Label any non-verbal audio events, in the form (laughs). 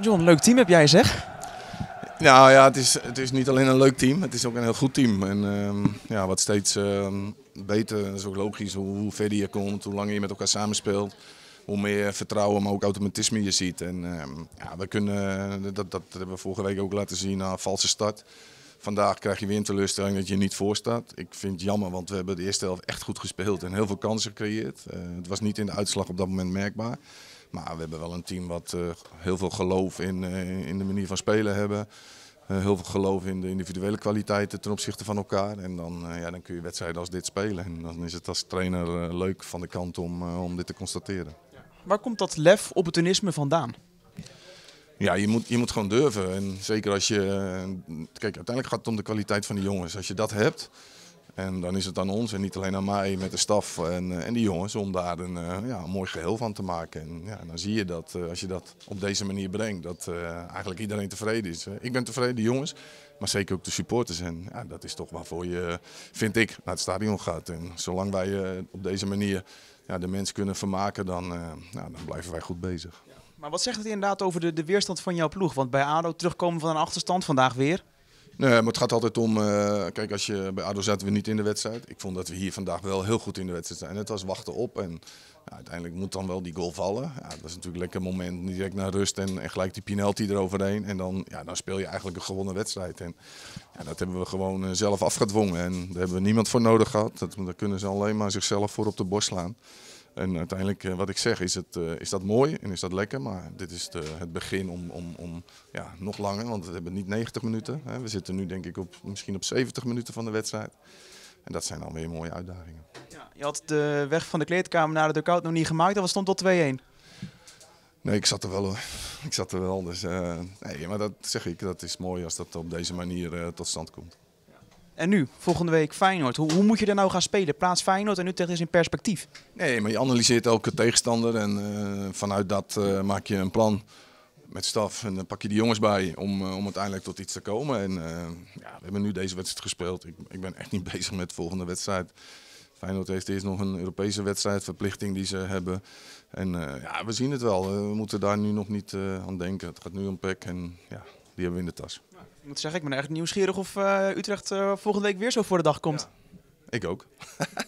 John, leuk team heb jij zeg. Nou ja, het is, het is niet alleen een leuk team, het is ook een heel goed team. En ehm, ja, wat steeds ehm, beter, dat is ook logisch, hoe, verder je komt, hoe langer je met elkaar samenspeelt. Hoe meer vertrouwen, maar ook automatisme je ziet. En ehm, ja, we kunnen, eh, dat, dat hebben we vorige week ook laten zien na een valse start. Vandaag krijg je weer een teleurstelling dat je niet voor staat. Ik vind het jammer, want we hebben de eerste helft echt goed gespeeld en heel veel kansen gecreëerd. Eh, het was niet in de uitslag op dat moment merkbaar. Maar we hebben wel een team wat eh, heel veel geloof in, eh, in de manier van spelen hebben. Eh, heel veel geloof in de individuele kwaliteiten ten opzichte van elkaar. En dan, ja, dan kun je wedstrijden als dit spelen. En dan is het als trainer leuk van de kant om, om dit te constateren. Waar komt dat lef opportunisme vandaan? Ja, je moet, je moet gewoon durven. En zeker als je. Kijk, uiteindelijk gaat het om de kwaliteit van de jongens. Als je dat hebt, en dan is het aan ons en niet alleen aan mij met de staf en, eh, en die jongens om daar een, eh, ja, een mooi geheel van te maken. En dan zie je dat eh, als je dat op deze manier brengt, dat eigenlijk iedereen tevreden is. Ik ben tevreden, de jongens, maar zeker ook de supporters. En ja, dat is toch waarvoor je, vind ik, naar het stadion gaat. En zolang wij op deze manier ja, de mensen kunnen vermaken, dan, nou, dan blijven wij goed bezig. Maar wat zegt het inderdaad over de, de weerstand van jouw ploeg? Want bij ADO terugkomen van een achterstand vandaag weer... Nee, maar het gaat altijd om. Eh, kijk, als je, bij ADO zaten we niet in de wedstrijd. Ik vond dat we hier vandaag wel heel goed in de wedstrijd zijn. Het was wachten op en ja, uiteindelijk moet dan wel die goal vallen. Ja, dat is natuurlijk een lekker moment, direct naar rust en, en, gelijk die penalty eroverheen. En dan, ja, dan speel je eigenlijk een gewonnen wedstrijd. En dat hebben we gewoon eh, zelf afgedwongen. En daar hebben we niemand voor nodig gehad. Dat, daar kunnen ze alleen maar zichzelf voor op de borst slaan. En uiteindelijk, eh, wat ik zeg, is, het, eh, is dat mooi en is dat lekker. Maar dit is de, het begin om, om, om ja, nog langer, want we hebben niet 90 minuten. Hè. We zitten nu denk ik op, misschien op 70 minuten van de wedstrijd. En dat zijn alweer mooie uitdagingen. Ja, je had de weg van de kleedkamer naar de dugout nog niet gemaakt. Dat was stond tot 2-1. Nee, ik zat er wel. (laughs) Ik zat er wel. Dus, eh, nee, maar dat zeg ik, dat is mooi als dat op deze manier tot stand komt. En nu, volgende week Feyenoord. Hoe, hoe moet je er nou gaan spelen? Plaats Feyenoord en tegen is in perspectief. Nee, maar je analyseert elke tegenstander en eh, vanuit dat eh, maak je een plan met staf en dan pak je die jongens bij om, eh, om uiteindelijk tot iets te komen. En ja, we hebben nu deze wedstrijd gespeeld. Ik, ik ben echt niet (laughs) bezig met de volgende wedstrijd. Feyenoord heeft eerst nog een Europese wedstrijdverplichting die ze hebben. En ja, we zien het wel. we moeten daar nu nog niet aan denken. Het gaat nu om PEC en ja, die hebben we in de tas moet zeggen, ik ben echt nieuwsgierig of eh, Utrecht eh, volgende week weer zo voor de dag komt. Ik ook. (laughs)